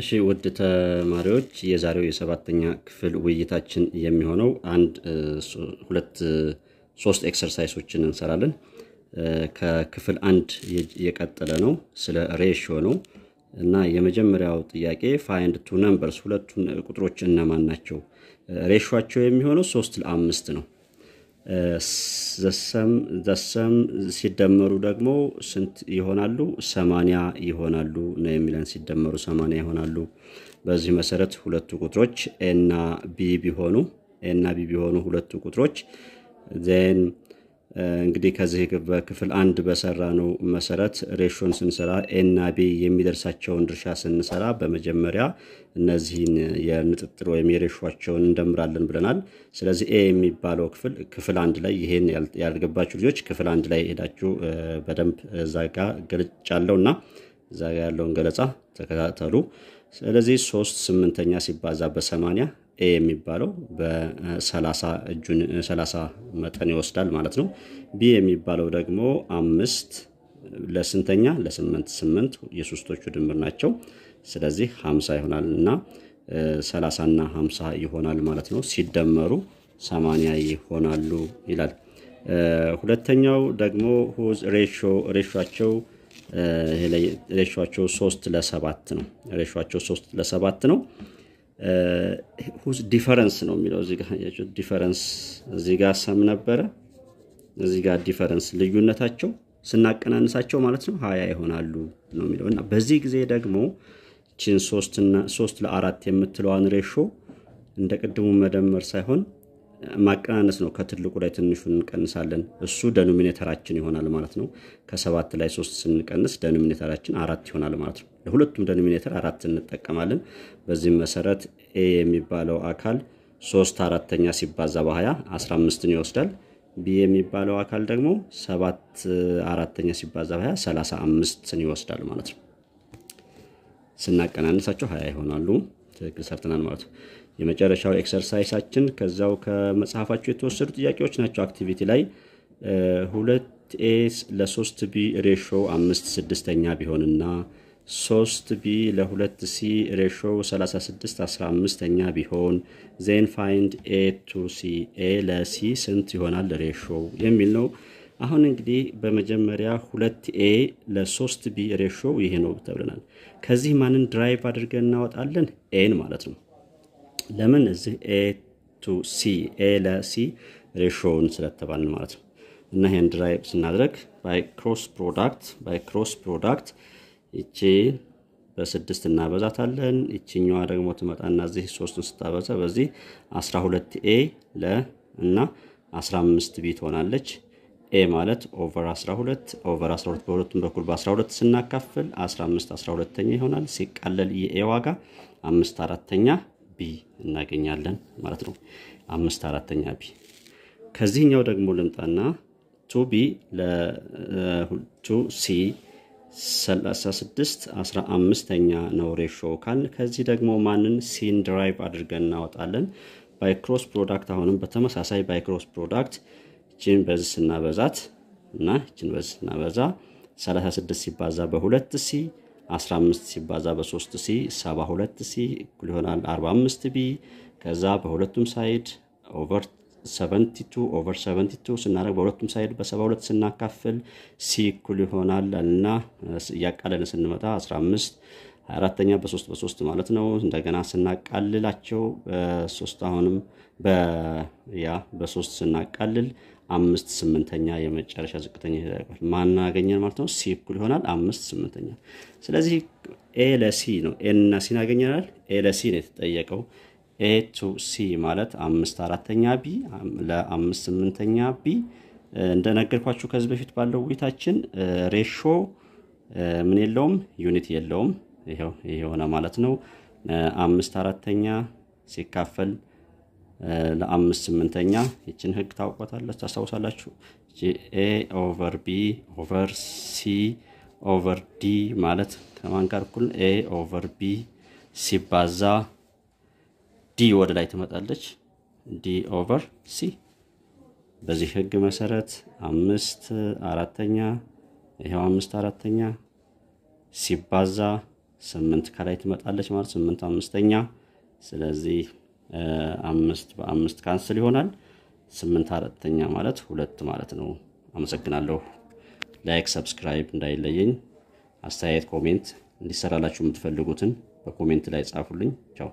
እሺ ውድ ተማሪዎች የዛሬው የሰባተኛ ክፍል ውይይታችን የሚሆነው አንድ ሁለት ሶስት ኤክሰርሳይሶችን እንሰራለን። ከክፍል አንድ የቀጠለ ነው፣ ስለ ሬሽዮ ነው እና የመጀመሪያው ጥያቄ ፋይንድ ቱ ነምበርስ፣ ሁለቱን ቁጥሮች እነማን ናቸው? ሬሽቸው የሚሆነው ሶስት ለአምስት ነው። ዘሰም ሲደመሩ ደግሞ ስንት ይሆናሉ? ሰማንያ ይሆናሉ ነው የሚለን። ሲደመሩ ሰማንያ ይሆናሉ። በዚህ መሰረት ሁለቱ ቁጥሮች ኤና ቢ ቢሆኑ ኤና ቢ ቢሆኑ ሁለቱ ቁጥሮች ዜን እንግዲህ ከዚህ በክፍል አንድ በሰራ ነው መሰረት ሬሾን ስንሰራ ኤና ቢ የሚደርሳቸውን ድርሻ ስንሰራ በመጀመሪያ እነዚህን የንጥጥር ወይም የሬሾቸውን እንደምራለን ብለናል። ስለዚህ ኤ የሚባለው ክፍል ክፍል አንድ ላይ ይሄን ያልገባችሁ ልጆች ክፍል አንድ ላይ ሄዳችሁ በደንብ ዛጋ ጋ አለው እና ዛጋ ያለውን ገለጻ ተከታተሉ። ስለዚህ ሶስት ስምንተኛ ሲባዛ በሰማንያ ኤ የሚባለው በ30 እጁን 30 መጠን ይወስዳል ማለት ነው። ቢ የሚባለው ደግሞ አምስት ለስንተኛ ለስምንት ስምንት የሶስቶቹ ድምር ናቸው። ስለዚህ 50 ይሆናል እና 30 እና 50 ይሆናል ማለት ነው። ሲደመሩ 80 ይሆናሉ ይላል። ሁለተኛው ደግሞ ሁዝ ሬሾ ሬሾቸው ሬሾቸው 3 ለሰባት ነው። ሬሾቸው 3 ለሰባት ነው። ሁዝ uh, ዲፈረንስ ነው የሚለው እዚጋ ዲፈረንስ እዚህ ጋር ሰም ነበረ፣ እዚህ ጋር ዲፈረንስ ልዩነታቸው ስናቀናንሳቸው ማለት ነው ሀያ ይሆናሉ ነው የሚለው እና በዚህ ጊዜ ደግሞ ችን ሶስት ለአራት የምትለዋን ሬሾ እንደ ቅድሙ መደመር ሳይሆን ማቀናነስ ነው። ከትልቁ ላይ ትንሹን እንቀንሳለን። እሱ ደኖሚኔተራችን ይሆናል ማለት ነው። ከሰባት ላይ ሶስት ስንቀንስ ደኖሚኔተራችን አራት ይሆናል ማለት ነው። ለሁለቱም ደኖሚኔተር አራት እንጠቀማለን። በዚህም መሰረት ኤ የሚባለው አካል ሶስት አራተኛ ሲባዛ በሀያ አስራ አምስትን ይወስዳል። ቢ የሚባለው አካል ደግሞ ሰባት አራተኛ ሲባዛ በሀያ ሰላሳ አምስትን ይወስዳል ማለት ነው። ስናቀናነሳቸው ሀያ ይሆናሉ። ትክክል ሰርተናል ማለት ነው። የመጨረሻው ኤክሰርሳይሳችን ከዛው ከመጽሐፋቸው የተወሰዱ ጥያቄዎች ናቸው። አክቲቪቲ ላይ ሁለት ኤ ለሶስት ቢ ሬሾ አምስት ስድስተኛ ቢሆንና ሶስት ቢ ለሁለት ሲ ሬሾ 36 15ኛ ቢሆን ዜን ፋይንድ ኤ ቱ ሲ ኤ ለሲ ስንት ይሆናል ሬሾ የሚል ነው። አሁን እንግዲህ በመጀመሪያ ሁለት ኤ ለሶስት ቢ ሬሾ ይሄ ነው ተብለናል። ከዚህ ማንን ድራይቭ አድርገን እናወጣለን? ኤን ማለት ነው። ለምን እዚህ ኤ ቱ ሲ ኤ ለሲ ሬሾውን ስለተባልን ማለት ነው። እና ይህን ድራይብ ስናደረግ ባይ ክሮስ ፕሮዳክት ባይ ክሮስ ፕሮዳክት ይቺ በስድስት እናበዛታለን። ይችኛዋ ደግሞ ትመጣና ዚህ ሶስትን ስታበዛ በዚህ 12 ኤ ለ እና 15 ቢ ትሆናለች። ኤ ማለት ኦቨር 12 ኦቨር 12 በሁለቱም በኩል በ12 ስናካፍል 15 12ኛ ይሆናል። ሲቃለል የኤ ዋጋ አምስት አራተኛ ቢ እናገኛለን ማለት ነው። አምስት አራተኛ ቢ። ከዚህኛው ደግሞ ልምጣና ቱ ቢ ለቱ ሲ ሰላሳ 15ኛ ነው ሬሾ ካል ከዚህ ደግሞ ማንን ሲን ድራይቭ አድርገን እናወጣለን። ባይክሮስ ፕሮዳክት አሁንም በተመሳሳይ ባይክሮስ ፕሮዳክት ችን በዝ ስናበዛት እና ችን በዝ ስናበዛ 36 ሲባዛ በሁለት ሲ 15 ሲባዛ በ3 ሲ 72 ሲ እኩል ይሆናል 45 ቢ። ከዛ በሁለቱም ሳይድ ኦቨር 72 ኦቨር 72 ስናደርግ በሁለቱም ሳይድ በ72 ስናካፍል ሲ እኩል ይሆናል እና እያቃለን ስንመጣ 15 አራተኛ በሶስት በሶስት ማለት ነው። እንደገና ስናቃልላቸው በሶስት አሁንም በያ በሶስት ስናቃልል አምስት ስምንተኛ የመጨረሻ ዝቅተኛ ይደረጋል። ማን አገኘን ማለት ነው? ሲ እኩል ይሆናል አምስት ስምንተኛ። ስለዚህ ኤ ለሲ ነው። ኤ እና ሲን አገኘናል። ኤ ለሲ ነው የተጠየቀው። ኤ ቱ ሲ ማለት አምስት አራተኛ ቢ ለአምስት ስምንተኛ ቢ። እንደነገርኳችሁ ከዚህ በፊት ባለው ውይታችን ሬሾ ምን የለውም ዩኒት የለውም። ይሄው የሆነ ማለት ነው አምስት አራተኛ ሲካፈል ለአምስት ስምንተኛ ይችን ህግ ታውቆታለች ታስታውሳላችሁ። ኤ ኦቨር ቢ ኦቨር ሲ ኦቨር ዲ ማለት ከማን ጋር እኩል? ኤ ኦቨር ቢ ሲባዛ ዲ ወደ ላይ ትመጣለች። ዲ ኦቨር ሲ። በዚህ ህግ መሰረት አምስት አራተኛ ይኸው አምስት አራተኛ ሲባዛ ስምንት ከላይ ትመጣለች ማለት ስምንት አምስተኛ ስለዚህ አምስት በአምስት ካንስል ይሆናል። ስምንት አራተኛ ማለት ሁለት ማለት ነው። አመሰግናለሁ። ላይክ፣ ሰብስክራይብ እንዳይለየኝ። አስተያየት ኮሜንት እንዲሰራላችሁ የምትፈልጉትን በኮሜንት ላይ ጻፉልኝ። ቻው